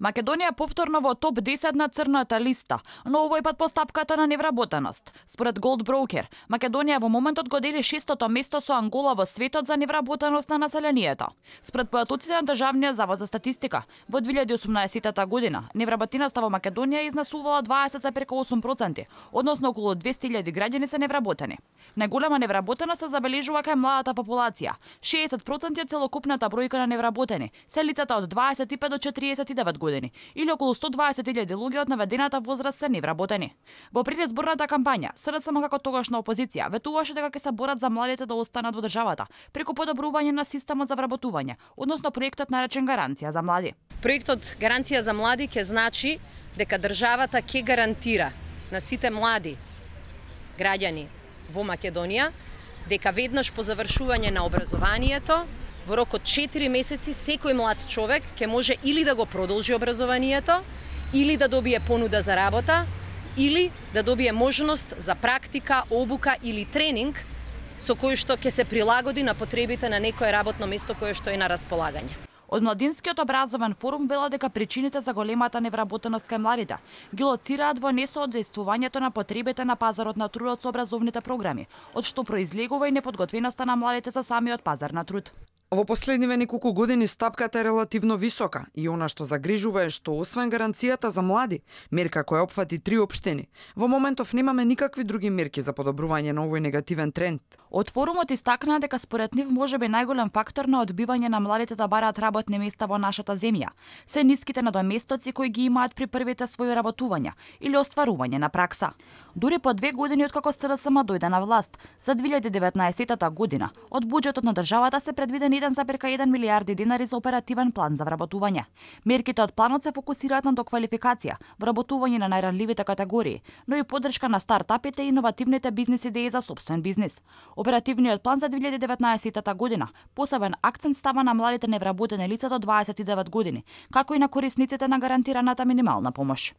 Македонија повторно во топ 10 на црната листа, но овој пат по стапката на невработеност. Според Gold Broker, Македонија во моментот го дели шестото место со Ангола во светот за невработеност на населението. Според податоците на Државниот завод за статистика, во 2018 година невработеноста во Македонија изнасувала 20,8%, односно околу 200.000 граѓани се невработени. Најголема невработеност се забележува кај младата популација. 60% од целокупната бројка на невработени се лицата од 25 до 49 години години, или околу 120.000 луѓе од наведената возраст се невработени. Во предизборната кампања, СРСМ како тогашна опозиција ветуваше дека ќе се борат за младите да останат во државата преку подобрување на системот за вработување, односно проектот наречен гаранција за млади. Проектот гаранција за млади ќе значи дека државата ќе гарантира на сите млади граѓани во Македонија дека веднаш по завршување на образованието Во рок од 4 месеци секој млад човек ќе може или да го продолжи образованието, или да добие понуда за работа, или да добие можност за практика, обука или тренинг со кој што ќе се прилагоди на потребите на некое работно место кое што е на располагање. Од Младинскиот образован форум вела дека причините за големата невработеност кај младите ги лоцираат во несоодействувањето на потребите на пазарот на трудот со образовните програми, од што произлегува и неподготвеноста на младите за самиот пазар на труд. Во последниве неколку години стапката е релативно висока и она што загрижува е што освен гаранцијата за млади, мерка која опфати три општини, во моментов немаме никакви други мерки за подобрување на овој негативен тренд. Од форумот истакнаа дека според нив може би најголем фактор на одбивање на младите да бараат работни места во нашата земја се ниските надоместоци кои ги имаат при првите своји работувања или остварување на пракса. Дури по две години откако СРСМ дојде на власт, за 2019 година од буџетот на државата се предвидени 1,1 милиарди динари за оперативен план за вработување. Мерките од планот се фокусираат на доквалификација, вработување на најранливите категории, но и поддршка на стартапите и иновативните бизнес идеи за собствен бизнис. Оперативниот план за 2019 година посебен акцент става на младите невработени лица до 29 години, како и на корисниците на гарантираната минимална помош.